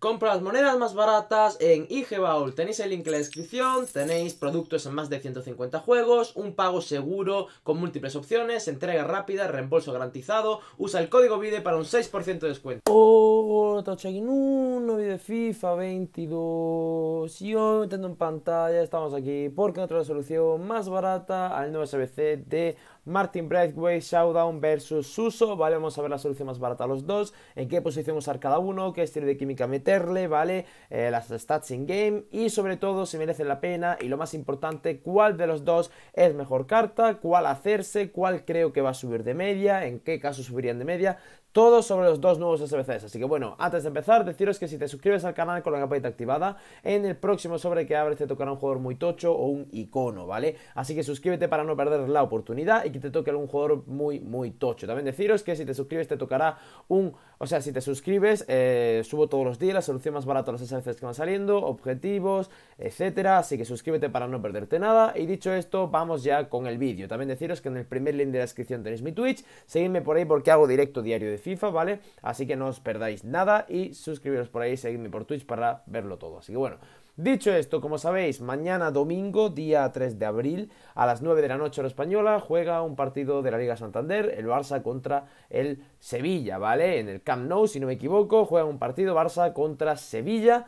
Compra las monedas más baratas en IGBaul. Tenéis el link en la descripción, tenéis productos en más de 150 juegos, un pago seguro con múltiples opciones, entrega rápida, reembolso garantizado. Usa el código VIDE para un 6% de descuento. Hola, estamos aquí en un nuevo de FIFA 22. Y hoy, metiendo en pantalla, estamos aquí porque otra solución más barata al nuevo SBC de Martin Braithwaite, Showdown versus Suso, ¿vale? Vamos a ver la solución más barata a los dos, en qué posición usar cada uno, qué estilo de química meterle, ¿vale? Eh, las stats in game y sobre todo si merece la pena y lo más importante, cuál de los dos es mejor carta, cuál hacerse, cuál creo que va a subir de media, en qué caso subirían de media, todo sobre los dos nuevos SBCs. Así que bueno, antes de empezar, deciros que si te suscribes al canal con la campanita activada, en el próximo sobre que abres te tocará un jugador muy tocho o un icono, ¿vale? Así que suscríbete para no perder la oportunidad y que te toque algún jugador muy, muy tocho. También deciros que si te suscribes te tocará un... O sea, si te suscribes, eh, subo todos los días la solución más barata a los SBCs que van saliendo, objetivos, etcétera. Así que suscríbete para no perderte nada. Y dicho esto, vamos ya con el vídeo. También deciros que en el primer link de la descripción tenéis mi Twitch. Seguidme por ahí porque hago directo diario de FIFA, ¿vale? Así que no os perdáis nada y suscribiros por ahí, seguidme por Twitch para verlo todo. Así que bueno. Dicho esto, como sabéis, mañana domingo, día 3 de abril, a las 9 de la noche la española, juega un partido de la Liga Santander, el Barça contra el Sevilla, ¿vale? En el Camp Nou, si no me equivoco, juega un partido Barça contra Sevilla.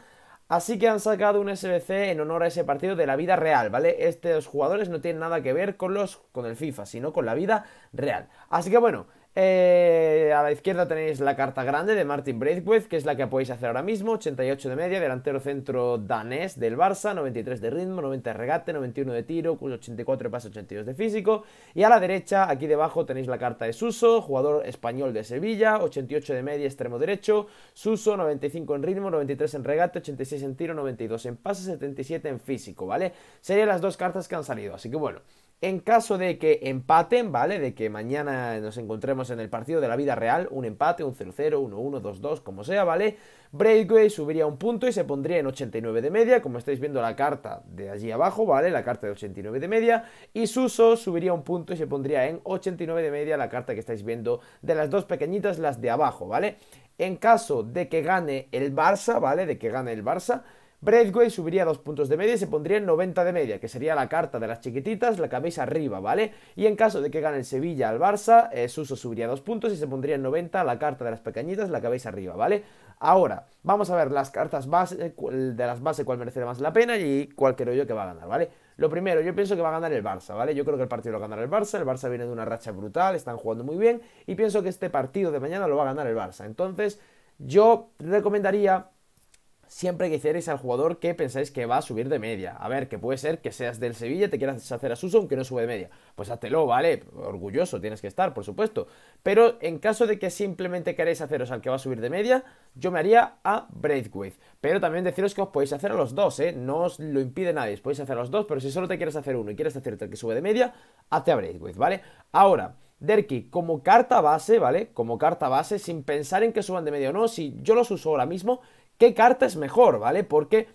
Así que han sacado un SBC en honor a ese partido de la vida real, ¿vale? Estos jugadores no tienen nada que ver con los con el FIFA, sino con la vida real. Así que bueno, eh, a la izquierda tenéis la carta grande de Martin Braithwaite, que es la que podéis hacer ahora mismo. 88 de media, delantero centro danés del Barça, 93 de ritmo, 90 de regate, 91 de tiro, 84 de pase, 82 de físico. Y a la derecha, aquí debajo, tenéis la carta de Suso, jugador español de Sevilla, 88 de media, extremo derecho. Suso, 95 en ritmo, 93 en regate, 86 en tiro, 92 en pase, 77 en físico, ¿vale? Serían las dos cartas que han salido, así que bueno. En caso de que empaten, ¿vale? De que mañana nos encontremos en el partido de la vida real, un empate, un 0-0, 1-1, 2-2, como sea, ¿vale? Breakway subiría un punto y se pondría en 89 de media, como estáis viendo la carta de allí abajo, ¿vale? La carta de 89 de media. Y Suso subiría un punto y se pondría en 89 de media, la carta que estáis viendo de las dos pequeñitas, las de abajo, ¿vale? En caso de que gane el Barça, ¿vale? De que gane el Barça, Braithwaite subiría dos puntos de media y se pondría en 90 de media, que sería la carta de las chiquititas, la cabeza arriba, ¿vale? Y en caso de que gane el Sevilla al Barça, eh, Suso subiría dos puntos y se pondría en 90 la carta de las pequeñitas, la cabeza arriba, ¿vale? Ahora, vamos a ver las cartas base, de las bases, cuál merece más la pena y cuál creo yo que va a ganar, ¿vale? Lo primero, yo pienso que va a ganar el Barça, ¿vale? Yo creo que el partido lo ganar el Barça, el Barça viene de una racha brutal, están jugando muy bien y pienso que este partido de mañana lo va a ganar el Barça. Entonces, yo recomendaría siempre que hicierais al jugador que pensáis que va a subir de media. A ver, que puede ser que seas del Sevilla y te quieras hacer a Suso aunque no sube de media. Pues hátelo ¿vale? Orgulloso tienes que estar, por supuesto. Pero en caso de que simplemente queréis haceros al que va a subir de media, yo me haría a Braithwaite. Pero también deciros que os podéis hacer a los dos, ¿eh? No os lo impide nadie, os podéis hacer a los dos, pero si solo te quieres hacer uno y quieres hacerte al que sube de media, hazte a Braithwaite, ¿vale? Ahora... Derki, como carta base, ¿vale? Como carta base, sin pensar en que suban de media o no, si yo los uso ahora mismo, qué carta es mejor, ¿vale? Porque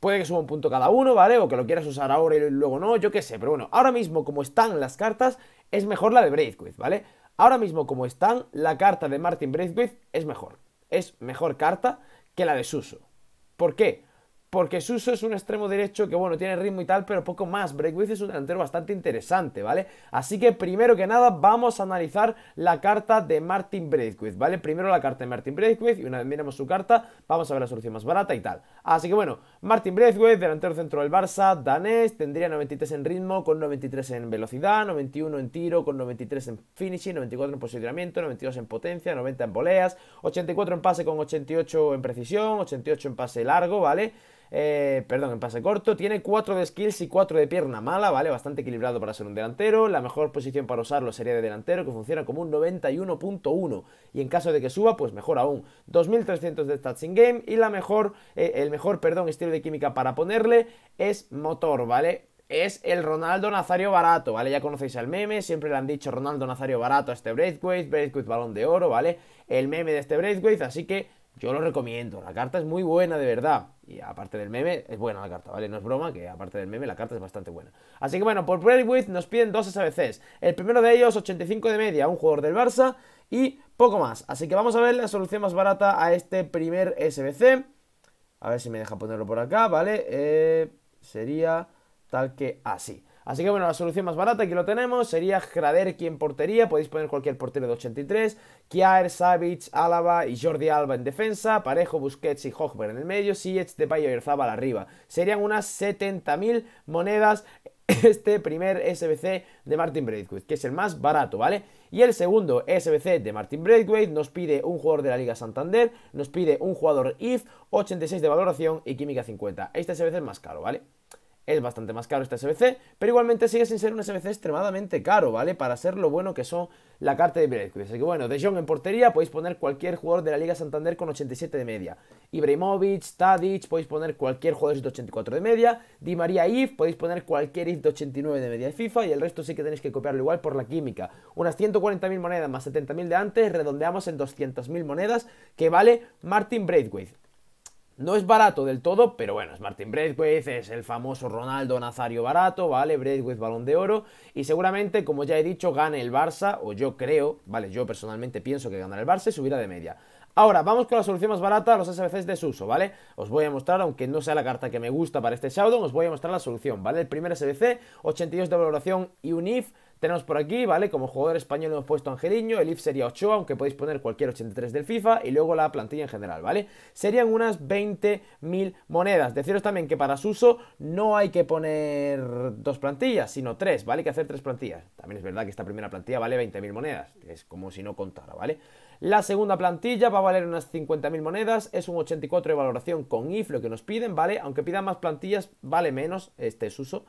puede que suba un punto cada uno, ¿vale? O que lo quieras usar ahora y luego no, yo qué sé. Pero bueno, ahora mismo como están las cartas, es mejor la de Braithwaite, ¿vale? Ahora mismo como están, la carta de Martin Braithwaite es mejor. Es mejor carta que la de Suso. ¿Por qué? porque Suso es un extremo derecho que, bueno, tiene ritmo y tal, pero poco más. Breakwith es un delantero bastante interesante, ¿vale? Así que, primero que nada, vamos a analizar la carta de Martin Breakwith, ¿vale? Primero la carta de Martin Breakwith y una vez miremos su carta, vamos a ver la solución más barata y tal. Así que, bueno, Martin Breakwith, delantero centro del Barça, danés, tendría 93 en ritmo, con 93 en velocidad, 91 en tiro, con 93 en finishing, 94 en posicionamiento, 92 en potencia, 90 en voleas, 84 en pase con 88 en precisión, 88 en pase largo, ¿vale? Eh, perdón, en pase corto. Tiene 4 de skills y 4 de pierna mala, ¿vale? Bastante equilibrado para ser un delantero. La mejor posición para usarlo sería de delantero, que funciona como un 91.1. Y en caso de que suba, pues mejor aún. 2300 de stats in game y la mejor, eh, el mejor, perdón, estilo de química para ponerle es motor, ¿vale? es el Ronaldo Nazario barato, ¿vale? Ya conocéis al meme, siempre le han dicho Ronaldo Nazario barato a este Braithwaite, Braithwaite balón de oro, ¿vale? El meme de este Braithwaite, así que yo lo recomiendo, la carta es muy buena de verdad. Y aparte del meme, es buena la carta, ¿vale? No es broma, que aparte del meme la carta es bastante buena. Así que bueno, por Play With nos piden dos SBCs. El primero de ellos, 85 de media, un jugador del Barça y poco más. Así que vamos a ver la solución más barata a este primer SBC. A ver si me deja ponerlo por acá, ¿vale? Eh, sería tal que así. Así que bueno, la solución más barata, que lo tenemos, sería Graderki en portería, podéis poner cualquier portero de 83, Kier Savic, Álava y Jordi Alba en defensa, Parejo, Busquets y Hochberg en el medio, de Payo y Oyarzabal arriba. Serían unas 70.000 monedas este primer SBC de Martin Braithwaite, que es el más barato, ¿vale? Y el segundo SBC de Martin Braithwaite nos pide un jugador de la Liga Santander, nos pide un jugador IF, 86 de valoración y química 50. Este SBC es más caro, ¿vale? es bastante más caro este SBC, pero igualmente sigue sin ser un SBC extremadamente caro, ¿vale? Para ser lo bueno que son la carta de Ibrahimovic. Así que bueno, De Jong en portería, podéis poner cualquier jugador de la Liga Santander con 87 de media. Ibrahimovic, Tadic, podéis poner cualquier jugador de 84 de media. Di María If, podéis poner cualquier If de 89 de media de FIFA y el resto sí que tenéis que copiarlo igual por la química. Unas 140.000 monedas más 70.000 de antes, redondeamos en 200.000 monedas que vale Martin Braithwaite. No es barato del todo, pero bueno, es Martin Braithwaite, es el famoso Ronaldo Nazario barato, ¿vale? Braithwaite balón de oro y seguramente, como ya he dicho, gane el Barça, o yo creo, ¿vale? Yo personalmente pienso que ganará el Barça y subirá de media. Ahora, vamos con la solución más barata, los SBCs de Suso, ¿vale? Os voy a mostrar, aunque no sea la carta que me gusta para este Shadow, os voy a mostrar la solución, ¿vale? El primer SBC, 82 de valoración y un IF, tenemos por aquí, ¿vale? Como jugador español hemos puesto Angeliño, el IF sería 8, aunque podéis poner cualquier 83 del FIFA, y luego la plantilla en general, ¿vale? Serían unas 20.000 monedas. Deciros también que para su uso no hay que poner dos plantillas, sino tres, ¿vale? Hay que hacer tres plantillas. También es verdad que esta primera plantilla vale 20.000 monedas, es como si no contara, ¿vale? La segunda plantilla va a valer unas 50.000 monedas, es un 84 de valoración con IF lo que nos piden, ¿vale? Aunque pidan más plantillas, vale menos, este es uso,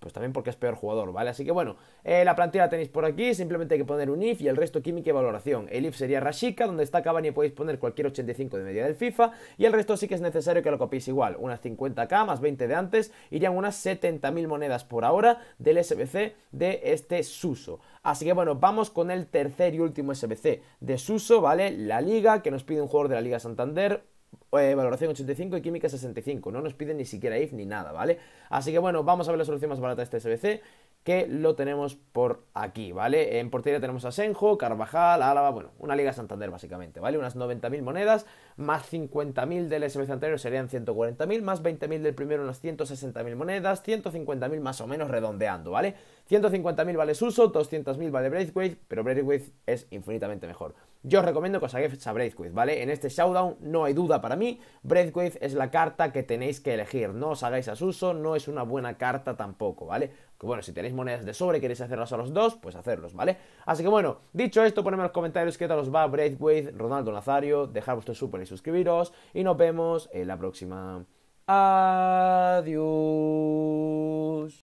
pues también porque es peor jugador, ¿vale? Así que bueno, eh, la plantilla la tenéis por aquí, simplemente hay que poner un if y el resto química y valoración. El if sería Rashika, donde está y podéis poner cualquier 85 de media del FIFA, y el resto sí que es necesario que lo copiéis igual, unas 50k más 20 de antes, irían unas 70.000 monedas por ahora del SBC de este Suso. Así que bueno, vamos con el tercer y último SBC de Suso, ¿vale? La Liga, que nos pide un jugador de la Liga Santander, eh, valoración 85 y química 65. No nos piden ni siquiera if ni nada, ¿vale? Así que bueno, vamos a ver la solución más barata de este SBC, que lo tenemos por aquí, ¿vale? En portería tenemos a Senjo, Carvajal, Álava, bueno, una Liga Santander básicamente, ¿vale? Unas 90.000 monedas, más 50.000 del SBC anterior serían 140.000, más 20.000 del primero unas 160.000 monedas, 150.000 más o menos redondeando, ¿vale? 150.000 vale Suso, 200.000 vale Braithwaite, pero Braithwaite es infinitamente mejor. Yo os recomiendo que os hagáis a Braithwaite, ¿vale? En este showdown no hay duda para mí, Breathwave es la carta que tenéis que elegir. No os hagáis a uso. no es una buena carta tampoco, ¿vale? Que bueno, si tenéis monedas de sobre y queréis hacerlas a los dos, pues hacerlos, ¿vale? Así que bueno, dicho esto, ponedme en los comentarios qué tal os va Braithwaite, Ronaldo Nazario, dejad vuestro super y suscribiros, y nos vemos en la próxima. Adiós.